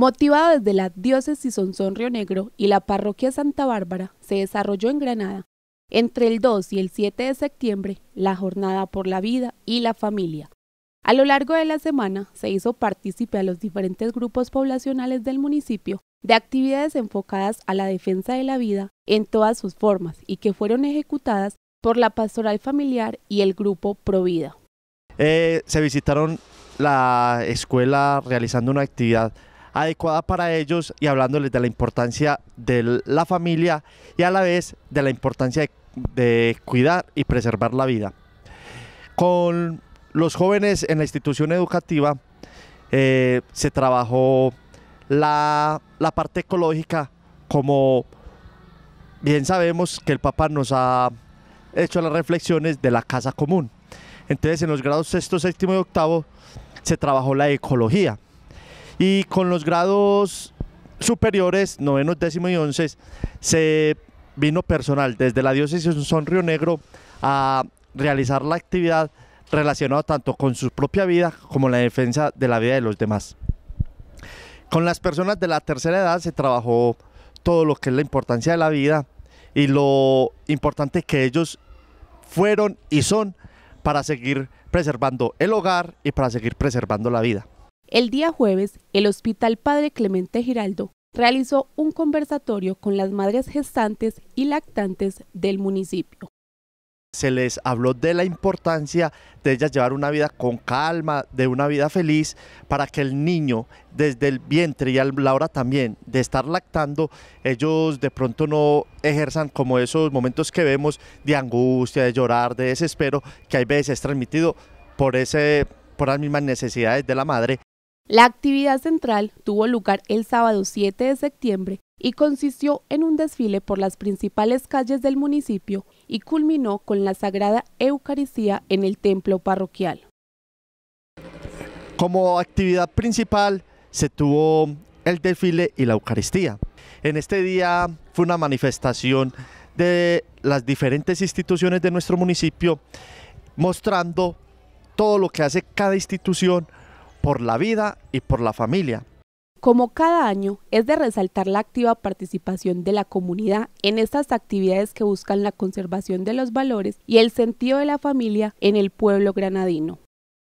Motivado desde la diócesis Sonsón Río Negro y la parroquia Santa Bárbara, se desarrolló en Granada, entre el 2 y el 7 de septiembre, la Jornada por la Vida y la Familia. A lo largo de la semana se hizo partícipe a los diferentes grupos poblacionales del municipio de actividades enfocadas a la defensa de la vida en todas sus formas y que fueron ejecutadas por la Pastoral Familiar y el Grupo Provida. Eh, se visitaron la escuela realizando una actividad adecuada para ellos y hablándoles de la importancia de la familia y a la vez de la importancia de, cuidar y preservar la vida. Con los jóvenes en la institución educativa eh, se trabajó la, la parte ecológica como bien sabemos que el Papa nos ha hecho las reflexiones de la casa común. Entonces en los grados sexto, séptimo y octavo se trabajó la ecología y con los grados superiores, novenos, décimo y once, se vino personal desde la diócesis de Son Río Negro a realizar la actividad relacionada tanto con su propia vida como la defensa de la vida de los demás. Con las personas de la tercera edad se trabajó todo lo que es la importancia de la vida y lo importante que ellos fueron y son para seguir preservando el hogar y para seguir preservando la vida. El día jueves, el Hospital Padre Clemente Giraldo realizó un conversatorio con las madres gestantes y lactantes del municipio. Se les habló de la importancia de ellas llevar una vida con calma, de una vida feliz, para que el niño desde el vientre y a la hora también de estar lactando, ellos de pronto no ejerzan como esos momentos que vemos de angustia, de llorar, de desespero, que hay veces transmitido por, ese, por las mismas necesidades de la madre la actividad central tuvo lugar el sábado 7 de septiembre y consistió en un desfile por las principales calles del municipio y culminó con la Sagrada Eucaristía en el templo parroquial. Como actividad principal se tuvo el desfile y la Eucaristía. En este día fue una manifestación de las diferentes instituciones de nuestro municipio mostrando todo lo que hace cada institución por la vida y por la familia. Como cada año, es de resaltar la activa participación de la comunidad en estas actividades que buscan la conservación de los valores y el sentido de la familia en el pueblo granadino.